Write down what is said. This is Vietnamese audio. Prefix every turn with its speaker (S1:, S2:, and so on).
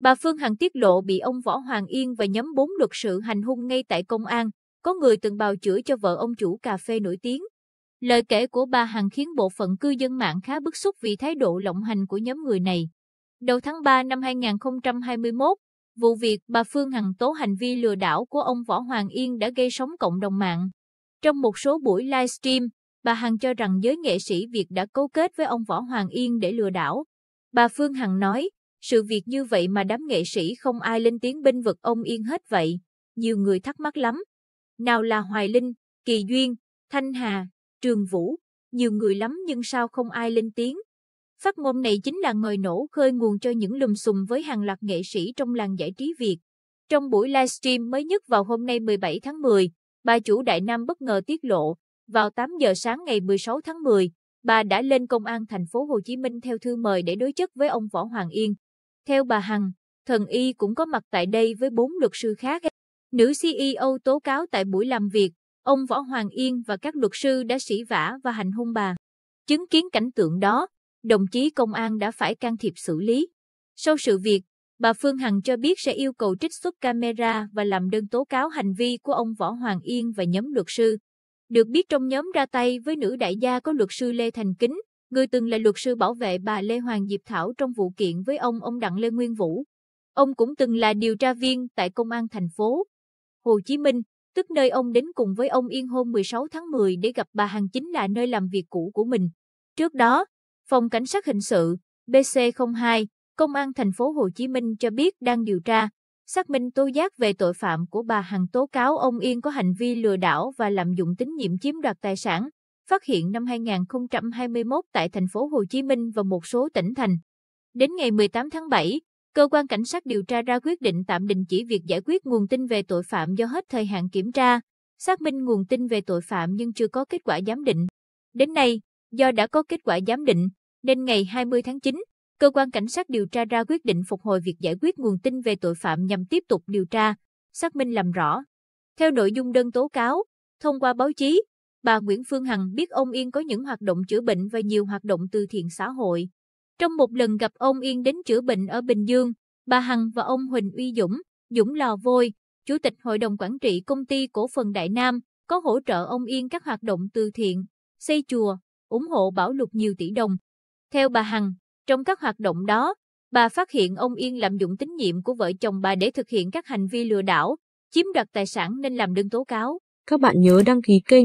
S1: Bà Phương Hằng tiết lộ bị ông Võ Hoàng Yên và nhóm 4 luật sự hành hung ngay tại công an, có người từng bào chữa cho vợ ông chủ cà phê nổi tiếng. Lời kể của bà Hằng khiến bộ phận cư dân mạng khá bức xúc vì thái độ lộng hành của nhóm người này. Đầu tháng 3 năm 2021, vụ việc bà Phương Hằng tố hành vi lừa đảo của ông Võ Hoàng Yên đã gây sóng cộng đồng mạng. Trong một số buổi livestream, bà Hằng cho rằng giới nghệ sĩ Việt đã cấu kết với ông Võ Hoàng Yên để lừa đảo. Bà Phương Hằng nói, sự việc như vậy mà đám nghệ sĩ không ai lên tiếng binh vực ông Yên hết vậy, nhiều người thắc mắc lắm. Nào là Hoài Linh, Kỳ Duyên, Thanh Hà, Trường Vũ, nhiều người lắm nhưng sao không ai lên tiếng. Phát ngôn này chính là ngòi nổ khơi nguồn cho những lùm xùm với hàng loạt nghệ sĩ trong làng giải trí Việt. Trong buổi livestream mới nhất vào hôm nay 17 tháng 10, bà chủ Đại Nam bất ngờ tiết lộ, vào 8 giờ sáng ngày 16 tháng 10, bà đã lên công an thành phố Hồ Chí Minh theo thư mời để đối chất với ông Võ Hoàng Yên, theo bà Hằng, thần y cũng có mặt tại đây với bốn luật sư khác. Nữ CEO tố cáo tại buổi làm việc, ông Võ Hoàng Yên và các luật sư đã sỉ vả và hành hung bà. Chứng kiến cảnh tượng đó, đồng chí công an đã phải can thiệp xử lý. Sau sự việc, bà Phương Hằng cho biết sẽ yêu cầu trích xuất camera và làm đơn tố cáo hành vi của ông Võ Hoàng Yên và nhóm luật sư. Được biết trong nhóm ra tay với nữ đại gia có luật sư Lê Thành Kính, người từng là luật sư bảo vệ bà Lê Hoàng Diệp Thảo trong vụ kiện với ông ông Đặng Lê Nguyên Vũ. Ông cũng từng là điều tra viên tại Công an thành phố Hồ Chí Minh, tức nơi ông đến cùng với ông Yên hôm 16 tháng 10 để gặp bà Hằng chính là nơi làm việc cũ của mình. Trước đó, Phòng Cảnh sát Hình sự BC02, Công an thành phố Hồ Chí Minh cho biết đang điều tra, xác minh tố giác về tội phạm của bà Hằng tố cáo ông Yên có hành vi lừa đảo và lạm dụng tín nhiệm chiếm đoạt tài sản phát hiện năm 2021 tại thành phố Hồ Chí Minh và một số tỉnh thành. Đến ngày 18 tháng 7, cơ quan cảnh sát điều tra ra quyết định tạm đình chỉ việc giải quyết nguồn tin về tội phạm do hết thời hạn kiểm tra, xác minh nguồn tin về tội phạm nhưng chưa có kết quả giám định. Đến nay, do đã có kết quả giám định, nên ngày 20 tháng 9, cơ quan cảnh sát điều tra ra quyết định phục hồi việc giải quyết nguồn tin về tội phạm nhằm tiếp tục điều tra, xác minh làm rõ. Theo nội dung đơn tố cáo, thông qua báo chí, bà Nguyễn Phương Hằng biết ông Yên có những hoạt động chữa bệnh và nhiều hoạt động từ thiện xã hội. Trong một lần gặp ông Yên đến chữa bệnh ở Bình Dương, bà Hằng và ông Huỳnh Uy Dũng, Dũng Lò Vôi, Chủ tịch Hội đồng Quản trị Công ty Cổ phần Đại Nam, có hỗ trợ ông Yên các hoạt động từ thiện, xây chùa, ủng hộ bảo lục nhiều tỷ đồng. Theo bà Hằng, trong các hoạt động đó, bà phát hiện ông Yên lạm dụng tín nhiệm của vợ chồng bà để thực hiện các hành vi lừa đảo, chiếm đoạt tài sản nên làm đơn tố cáo. Các bạn nhớ đăng ký kênh